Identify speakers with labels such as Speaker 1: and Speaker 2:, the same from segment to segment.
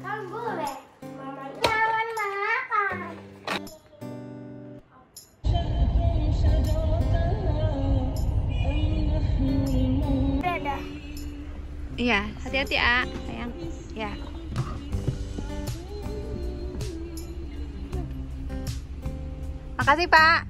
Speaker 1: Kan boleh. Iya, hati-hati ya, sayang. Ya. Makasih, Pak.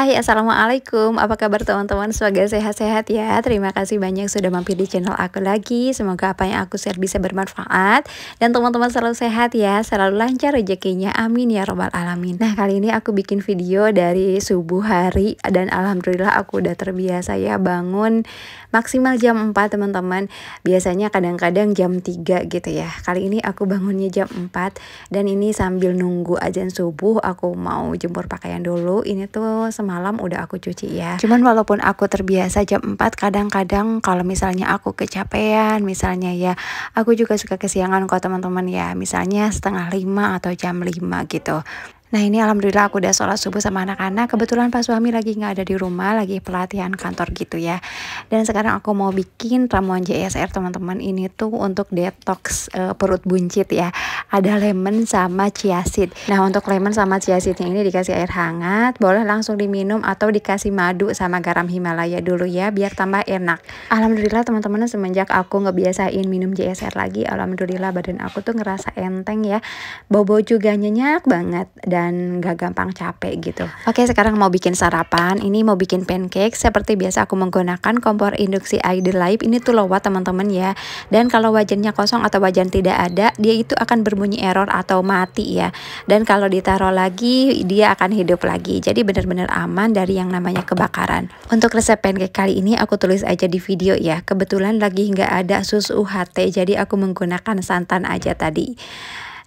Speaker 1: Hai, Assalamualaikum. Apa kabar teman-teman? Semoga sehat-sehat ya. Terima kasih banyak sudah mampir di channel aku lagi. Semoga apa yang aku share bisa bermanfaat. Dan teman-teman selalu sehat ya. Selalu lancar rezekinya. Amin ya robbal alamin. Nah, kali ini aku bikin video dari subuh hari. Dan Alhamdulillah aku udah terbiasa ya bangun maksimal jam 4 teman-teman. Biasanya kadang-kadang jam 3 gitu ya. Kali ini aku bangunnya jam 4. Dan ini sambil nunggu ajan subuh aku mau jemur pakaian dulu. Ini tuh malam udah aku cuci ya. Cuman walaupun aku terbiasa jam 4 kadang-kadang kalau misalnya aku kecapean misalnya ya aku juga suka kesiangan kok teman-teman ya misalnya setengah lima atau jam 5 gitu. Nah ini alhamdulillah aku udah sholat subuh sama anak-anak Kebetulan pas suami lagi gak ada di rumah Lagi pelatihan kantor gitu ya Dan sekarang aku mau bikin ramuan JSR teman-teman Ini tuh untuk detox uh, perut buncit ya Ada lemon sama chia seed Nah untuk lemon sama chia seednya ini dikasih air hangat Boleh langsung diminum atau dikasih madu sama garam Himalaya dulu ya Biar tambah enak Alhamdulillah teman-teman semenjak aku ngebiasain minum JSR lagi Alhamdulillah badan aku tuh ngerasa enteng ya Bobo juga nyenyak banget Dan dan gak gampang capek gitu. Oke, sekarang mau bikin sarapan. Ini mau bikin pancake. Seperti biasa aku menggunakan kompor induksi Idealife. Ini tuh lowat teman-teman ya. Dan kalau wajannya kosong atau wajan tidak ada, dia itu akan berbunyi error atau mati ya. Dan kalau ditaruh lagi, dia akan hidup lagi. Jadi benar-benar aman dari yang namanya kebakaran. Untuk resep pancake kali ini aku tulis aja di video ya. Kebetulan lagi nggak ada susu UHT, jadi aku menggunakan santan aja tadi.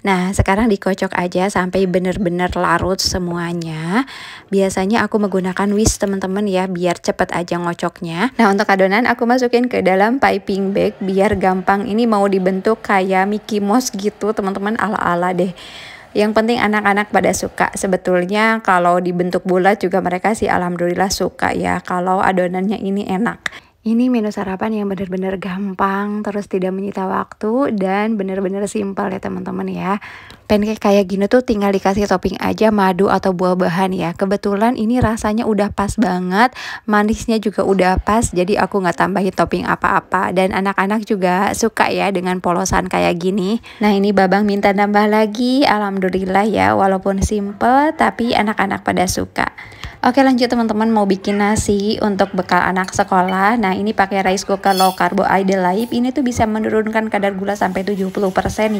Speaker 1: Nah, sekarang dikocok aja sampai benar-benar larut semuanya. Biasanya aku menggunakan whisk teman-teman ya, biar cepet aja ngocoknya. Nah, untuk adonan aku masukin ke dalam piping bag biar gampang ini mau dibentuk kayak Mickey Mouse gitu teman-teman ala-ala deh. Yang penting anak-anak pada suka. Sebetulnya kalau dibentuk bulat juga mereka sih alhamdulillah suka ya kalau adonannya ini enak. Ini menu sarapan yang benar-benar gampang, terus tidak menyita waktu, dan benar-benar simpel ya teman-teman ya pancake kayak gini tuh tinggal dikasih topping aja madu atau buah bahan ya. Kebetulan ini rasanya udah pas banget, manisnya juga udah pas, jadi aku nggak tambahin topping apa-apa. Dan anak-anak juga suka ya dengan polosan kayak gini. Nah ini babang minta nambah lagi, alhamdulillah ya, walaupun simple tapi anak-anak pada suka. Oke lanjut teman-teman mau bikin nasi untuk bekal anak sekolah Nah ini pakai rice cooker low carbo ideal Ini tuh bisa menurunkan kadar gula sampai 70%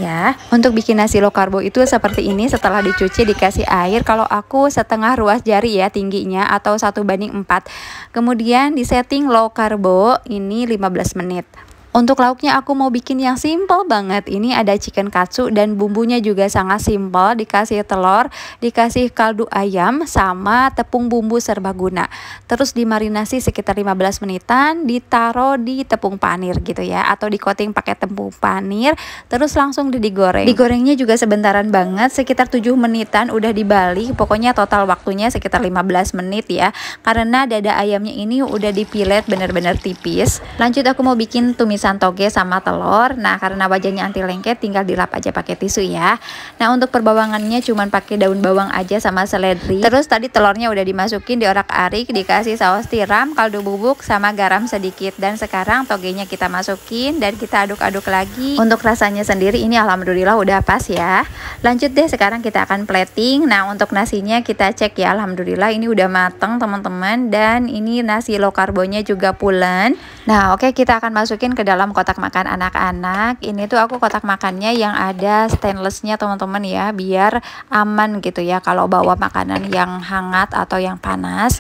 Speaker 1: ya Untuk bikin nasi low carbo itu seperti ini setelah dicuci dikasih air. Kalau aku setengah ruas jari ya tingginya atau satu banding 4. Kemudian disetting low carbo ini 15 menit. Untuk lauknya aku mau bikin yang simple banget. Ini ada chicken katsu dan bumbunya juga sangat simple. Dikasih telur, dikasih kaldu ayam sama tepung bumbu serbaguna. Terus dimarinasi sekitar 15 menitan, ditaruh di tepung panir gitu ya atau di coating pakai tepung panir, terus langsung digoreng. Digorengnya juga sebentaran banget, sekitar 7 menitan udah dibalik. Pokoknya total waktunya sekitar 15 menit ya. Karena dada ayamnya ini udah dipilet bener-bener tipis. Lanjut aku mau bikin tumis irisan toge sama telur. Nah, karena wajahnya anti lengket tinggal dilap aja pakai tisu ya. Nah, untuk perbawangannya cuman pakai daun bawang aja sama seledri. Terus tadi telurnya udah dimasukin di orak arik dikasih saus tiram, kaldu bubuk sama garam sedikit dan sekarang togenya kita masukin dan kita aduk-aduk lagi. Untuk rasanya sendiri ini alhamdulillah udah pas ya. Lanjut deh sekarang kita akan plating. Nah, untuk nasinya kita cek ya alhamdulillah ini udah mateng teman-teman dan ini nasi low karbonnya juga pulen. Nah, oke okay, kita akan masukin ke dalam dalam kotak makan anak-anak. Ini tuh aku kotak makannya yang ada stainlessnya teman-teman ya, biar aman gitu ya kalau bawa makanan yang hangat atau yang panas.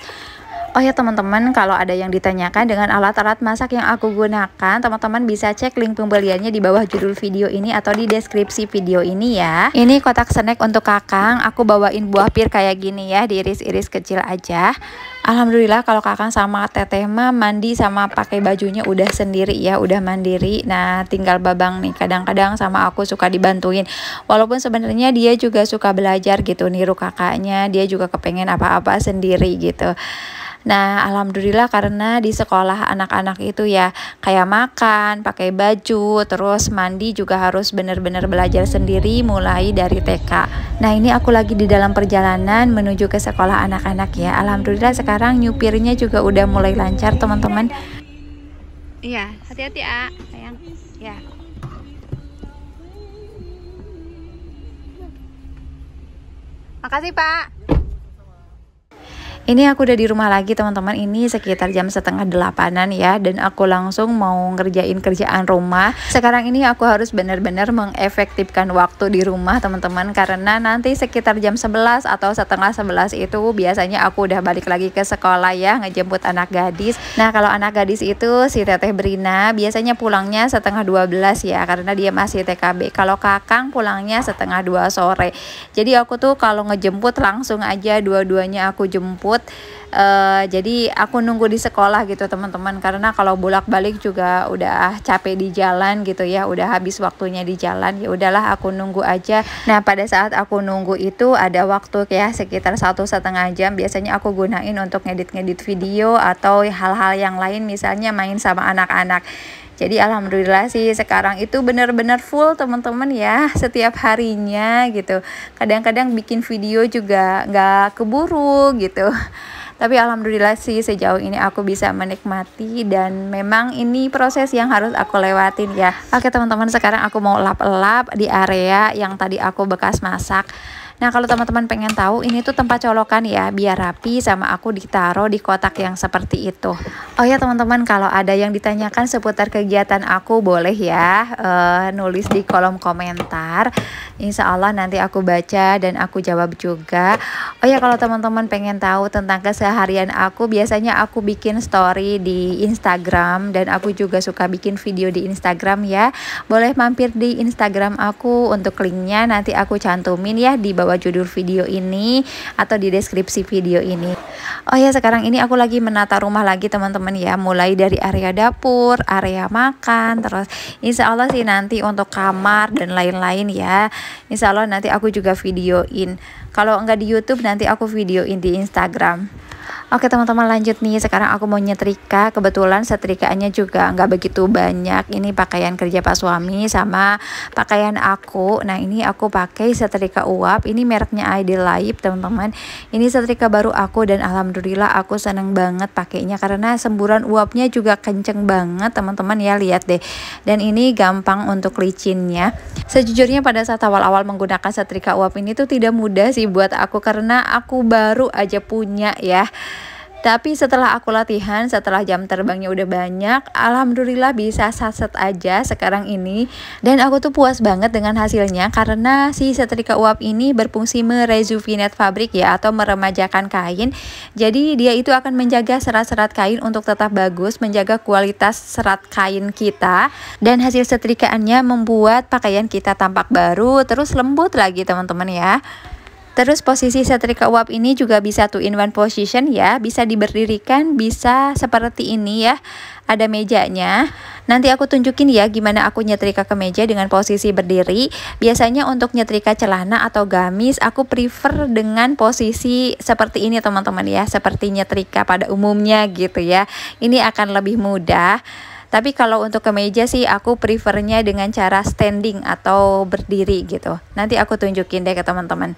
Speaker 1: Oh ya teman-teman, kalau ada yang ditanyakan dengan alat-alat masak yang aku gunakan, teman-teman bisa cek link pembeliannya di bawah judul video ini atau di deskripsi video ini ya. Ini kotak snack untuk kakang, aku bawain buah pir kayak gini ya, diiris-iris kecil aja. Alhamdulillah kalau kakak sama teteh mah mandi sama pakai bajunya udah sendiri ya, udah mandiri. Nah, tinggal babang nih. Kadang-kadang sama aku suka dibantuin. Walaupun sebenarnya dia juga suka belajar gitu niru kakaknya, dia juga kepengen apa-apa sendiri gitu. Nah, alhamdulillah karena di sekolah anak-anak itu ya kayak makan, pakai baju, terus mandi juga harus benar-benar belajar sendiri mulai dari TK. Nah ini aku lagi di dalam perjalanan menuju ke sekolah anak-anak ya. Alhamdulillah sekarang nyupirnya juga udah mulai lancar teman-teman. Iya, hati-hati A, sayang. Iya. Makasih Pak. Ini aku udah di rumah lagi teman-teman Ini sekitar jam setengah delapanan ya Dan aku langsung mau ngerjain kerjaan rumah Sekarang ini aku harus benar-benar mengefektifkan waktu di rumah teman-teman Karena nanti sekitar jam 11 atau setengah 11 itu Biasanya aku udah balik lagi ke sekolah ya Ngejemput anak gadis Nah kalau anak gadis itu si teteh Brina Biasanya pulangnya setengah 12 ya Karena dia masih TKB Kalau kakang pulangnya setengah dua sore Jadi aku tuh kalau ngejemput langsung aja dua-duanya aku jemput tersebut uh, jadi aku nunggu di sekolah gitu teman-teman karena kalau bolak-balik juga udah capek di jalan gitu ya udah habis waktunya di jalan ya udahlah aku nunggu aja nah pada saat aku nunggu itu ada waktu ya sekitar satu setengah jam biasanya aku gunain untuk ngedit-ngedit video atau hal-hal yang lain misalnya main sama anak-anak jadi alhamdulillah sih sekarang itu benar-benar full teman-teman ya setiap harinya gitu. Kadang-kadang bikin video juga nggak keburu gitu. Tapi alhamdulillah sih sejauh ini aku bisa menikmati dan memang ini proses yang harus aku lewatin ya. Oke teman-teman sekarang aku mau lap-lap di area yang tadi aku bekas masak. Nah kalau teman-teman pengen tahu ini tuh tempat colokan ya biar rapi sama aku ditaruh di kotak yang seperti itu. Oh ya teman-teman kalau ada yang ditanyakan seputar kegiatan aku boleh ya uh, nulis di kolom komentar. Insya Allah nanti aku baca dan aku jawab juga. Oh ya kalau teman-teman pengen tahu tentang keseharian aku, biasanya aku bikin story di Instagram dan aku juga suka bikin video di Instagram ya. Boleh mampir di Instagram aku untuk linknya nanti aku cantumin ya di bawah judul video ini atau di deskripsi video ini. Oh ya sekarang ini aku lagi menata rumah lagi teman-teman ya, mulai dari area dapur, area makan, terus insya Allah sih nanti untuk kamar dan lain-lain ya. Insya Allah nanti aku juga videoin. Kalau enggak di YouTube nanti nanti aku videoin di Instagram. Oke teman-teman lanjut nih sekarang aku mau nyetrika kebetulan setrikaannya juga nggak begitu banyak ini pakaian kerja pak suami sama pakaian aku nah ini aku pakai setrika uap ini mereknya Ideal teman-teman ini setrika baru aku dan alhamdulillah aku seneng banget pakainya karena semburan uapnya juga kenceng banget teman-teman ya lihat deh dan ini gampang untuk licinnya sejujurnya pada saat awal-awal menggunakan setrika uap ini tuh tidak mudah sih buat aku karena aku baru aja punya ya tapi setelah aku latihan, setelah jam terbangnya udah banyak, alhamdulillah bisa saset aja sekarang ini. Dan aku tuh puas banget dengan hasilnya karena si setrika uap ini berfungsi merejuvenate fabrik ya atau meremajakan kain. Jadi dia itu akan menjaga serat-serat kain untuk tetap bagus, menjaga kualitas serat kain kita dan hasil setrikaannya membuat pakaian kita tampak baru terus lembut lagi teman-teman ya. Terus posisi setrika uap ini juga bisa two in one position ya, bisa diberdirikan, bisa seperti ini ya, ada mejanya. Nanti aku tunjukin ya gimana aku nyetrika ke meja dengan posisi berdiri. Biasanya untuk nyetrika celana atau gamis, aku prefer dengan posisi seperti ini teman-teman ya, seperti nyetrika pada umumnya gitu ya. Ini akan lebih mudah. Tapi kalau untuk kemeja sih aku prefernya dengan cara standing atau berdiri gitu. Nanti aku tunjukin deh ke teman-teman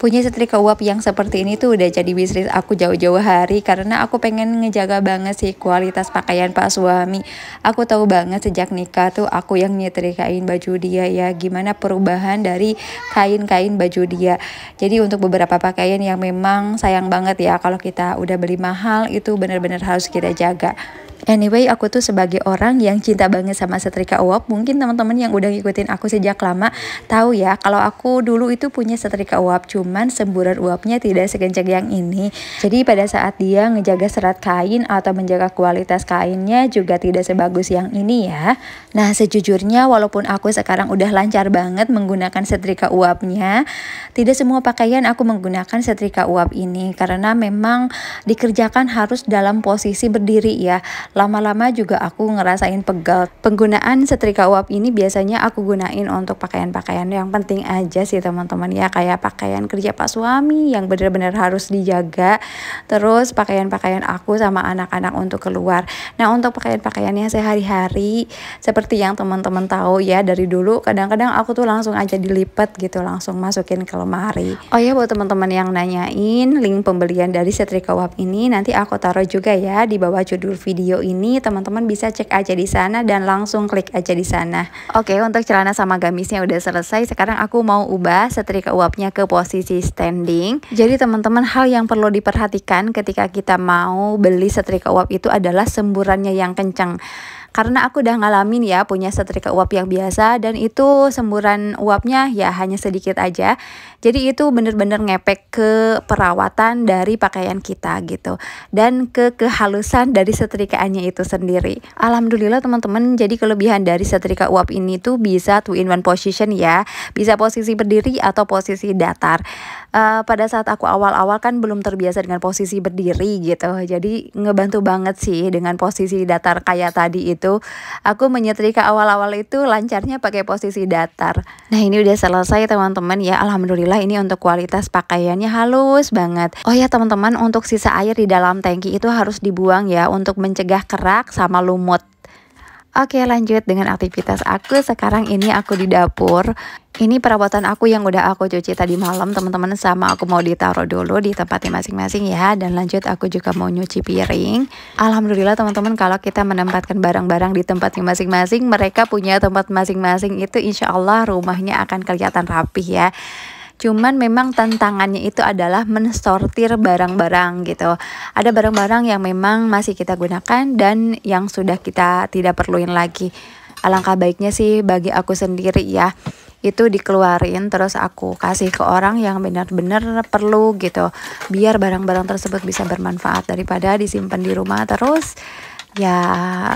Speaker 1: punya setrika uap yang seperti ini tuh udah jadi bisnis aku jauh-jauh hari karena aku pengen ngejaga banget sih kualitas pakaian pak suami. Aku tahu banget sejak nikah tuh aku yang nyetrikain baju dia ya gimana perubahan dari kain-kain baju dia. Jadi untuk beberapa pakaian yang memang sayang banget ya kalau kita udah beli mahal itu benar-benar harus kita jaga. Anyway, aku tuh sebagai orang yang cinta banget sama setrika uap, mungkin teman-teman yang udah ngikutin aku sejak lama tahu ya kalau aku dulu itu punya setrika uap, cuman semburan uapnya tidak sekencang yang ini. Jadi pada saat dia ngejaga serat kain atau menjaga kualitas kainnya juga tidak sebagus yang ini ya. Nah, sejujurnya walaupun aku sekarang udah lancar banget menggunakan setrika uapnya, tidak semua pakaian aku menggunakan setrika uap ini karena memang dikerjakan harus dalam posisi berdiri ya lama-lama juga aku ngerasain pegel penggunaan setrika uap ini biasanya aku gunain untuk pakaian-pakaian yang penting aja sih teman-teman ya kayak pakaian kerja pak suami yang benar-benar harus dijaga terus pakaian-pakaian aku sama anak-anak untuk keluar nah untuk pakaian-pakaiannya sehari-hari seperti yang teman-teman tahu ya dari dulu kadang-kadang aku tuh langsung aja dilipet gitu langsung masukin ke lemari oh ya buat teman-teman yang nanyain link pembelian dari setrika uap ini nanti aku taruh juga ya di bawah judul video ini, teman-teman bisa cek aja di sana dan langsung klik aja di sana. Oke, untuk celana sama gamisnya udah selesai. Sekarang aku mau ubah setrika uapnya ke posisi standing. Jadi teman-teman hal yang perlu diperhatikan ketika kita mau beli setrika uap itu adalah semburannya yang kencang. Karena aku udah ngalamin ya punya setrika uap yang biasa dan itu semburan uapnya ya hanya sedikit aja. Jadi itu bener-bener ngepek ke perawatan dari pakaian kita gitu. Dan ke kehalusan dari setrikaannya itu sendiri. Alhamdulillah teman-teman jadi kelebihan dari setrika uap ini tuh bisa two in one position ya. Bisa posisi berdiri atau posisi datar. Eh, pada saat aku awal-awal kan belum terbiasa dengan posisi berdiri gitu. Jadi ngebantu banget sih dengan posisi datar kayak tadi itu. Aku menyetrika awal-awal itu lancarnya pakai posisi datar. Nah, ini udah selesai teman-teman ya. Alhamdulillah ini untuk kualitas pakaiannya halus banget. Oh ya teman-teman, untuk sisa air di dalam tangki itu harus dibuang ya untuk mencegah kerak sama lumut. Oke lanjut dengan aktivitas aku sekarang ini aku di dapur Ini perabotan aku yang udah aku cuci tadi malam teman-teman sama aku mau ditaruh dulu di tempatnya masing-masing ya Dan lanjut aku juga mau nyuci piring Alhamdulillah teman-teman kalau kita menempatkan barang-barang di tempatnya masing-masing Mereka punya tempat masing-masing itu insya Allah rumahnya akan kelihatan rapih ya Cuman memang tantangannya itu adalah mensortir barang-barang gitu. Ada barang-barang yang memang masih kita gunakan dan yang sudah kita tidak perluin lagi. Alangkah baiknya sih bagi aku sendiri ya itu dikeluarin terus aku kasih ke orang yang benar-benar perlu gitu biar barang-barang tersebut bisa bermanfaat daripada disimpan di rumah terus ya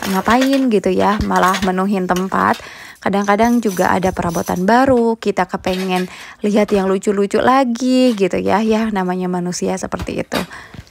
Speaker 1: ngapain gitu ya malah menuhin tempat kadang-kadang juga ada perabotan baru kita kepengen lihat yang lucu-lucu lagi gitu ya ya namanya manusia seperti itu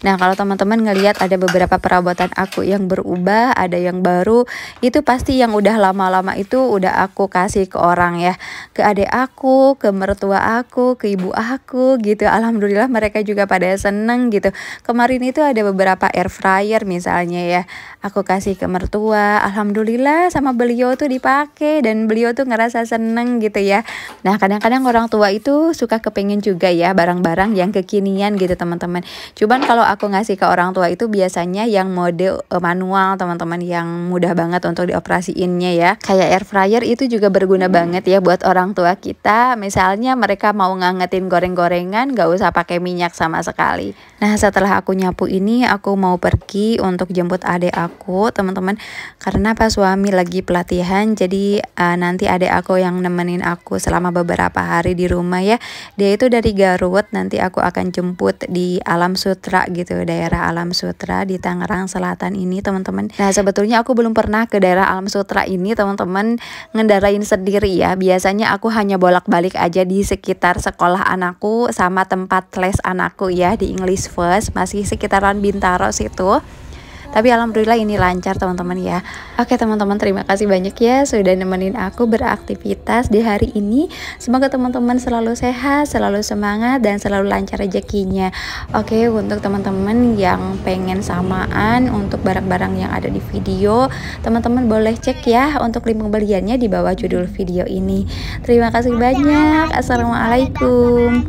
Speaker 1: Nah, kalau teman-teman ngelihat ada beberapa perabotan aku yang berubah, ada yang baru, itu pasti yang udah lama-lama itu udah aku kasih ke orang ya. Ke adik aku, ke mertua aku, ke ibu aku gitu. Alhamdulillah mereka juga pada seneng gitu. Kemarin itu ada beberapa air fryer misalnya ya. Aku kasih ke mertua, alhamdulillah sama beliau tuh dipakai dan beliau tuh ngerasa seneng gitu ya. Nah, kadang-kadang orang tua itu suka kepengen juga ya barang-barang yang kekinian gitu teman-teman. Cuman kalau aku ngasih ke orang tua itu biasanya yang mode eh, manual teman-teman yang mudah banget untuk dioperasiinnya ya kayak air fryer itu juga berguna hmm. banget ya buat orang tua kita misalnya mereka mau ngangetin goreng-gorengan gak usah pakai minyak sama sekali nah setelah aku nyapu ini aku mau pergi untuk jemput adik aku teman-teman karena pas suami lagi pelatihan jadi uh, nanti adik aku yang nemenin aku selama beberapa hari di rumah ya dia itu dari Garut nanti aku akan jemput di Alam Sutra gitu gitu daerah Alam Sutra di Tangerang Selatan ini teman-teman. Nah sebetulnya aku belum pernah ke daerah Alam Sutra ini teman-teman ngendarain sendiri ya. Biasanya aku hanya bolak-balik aja di sekitar sekolah anakku sama tempat les anakku ya di English First masih sekitaran Bintaro situ tapi alhamdulillah ini lancar teman-teman ya oke teman-teman terima kasih banyak ya sudah nemenin aku beraktivitas di hari ini semoga teman-teman selalu sehat selalu semangat dan selalu lancar rezekinya oke untuk teman-teman yang pengen samaan untuk barang-barang yang ada di video teman-teman boleh cek ya untuk link pembeliannya di bawah judul video ini terima kasih banyak assalamualaikum